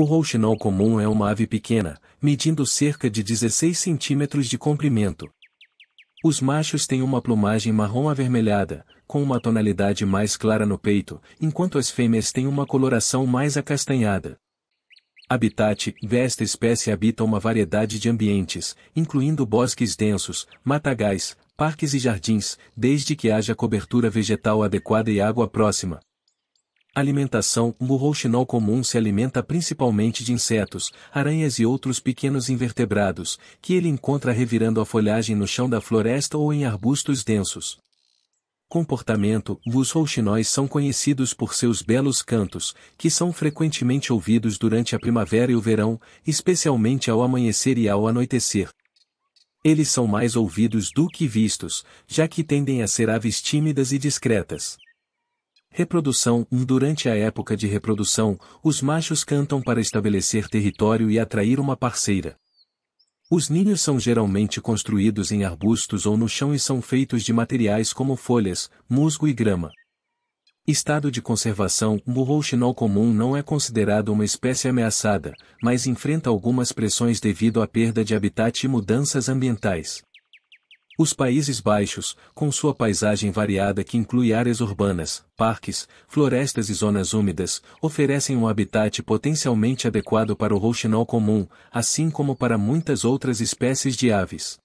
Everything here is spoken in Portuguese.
O rouxinol comum é uma ave pequena, medindo cerca de 16 centímetros de comprimento. Os machos têm uma plumagem marrom avermelhada, com uma tonalidade mais clara no peito, enquanto as fêmeas têm uma coloração mais acastanhada. Habitat: Esta espécie habita uma variedade de ambientes, incluindo bosques densos, matagais, parques e jardins, desde que haja cobertura vegetal adequada e água próxima. Alimentação O rouxinol comum se alimenta principalmente de insetos, aranhas e outros pequenos invertebrados, que ele encontra revirando a folhagem no chão da floresta ou em arbustos densos. Comportamento Os rouxinóis são conhecidos por seus belos cantos, que são frequentemente ouvidos durante a primavera e o verão, especialmente ao amanhecer e ao anoitecer. Eles são mais ouvidos do que vistos, já que tendem a ser aves tímidas e discretas. Reprodução Durante a época de reprodução, os machos cantam para estabelecer território e atrair uma parceira. Os ninhos são geralmente construídos em arbustos ou no chão e são feitos de materiais como folhas, musgo e grama. Estado de conservação O rouxinol comum não é considerado uma espécie ameaçada, mas enfrenta algumas pressões devido à perda de habitat e mudanças ambientais. Os Países Baixos, com sua paisagem variada que inclui áreas urbanas, parques, florestas e zonas úmidas, oferecem um habitat potencialmente adequado para o rouxinol comum, assim como para muitas outras espécies de aves.